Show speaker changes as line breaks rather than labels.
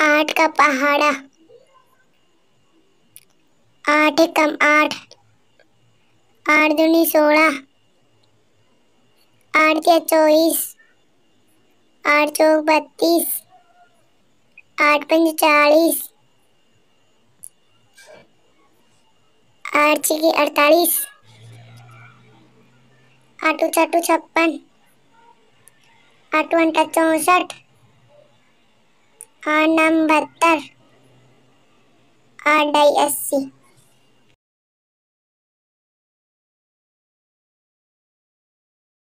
आठ का पहाड़ा
आठ कम आठ आठ दूनी सोलह आठ के चौबीस आठ चौक बत्तीस आठ पंच चालीस आठ की अड़तालीस आठ छठू छप्पन आठ अंटा चौंसठ आनम बहत्तर
आठ ढाई अस्सी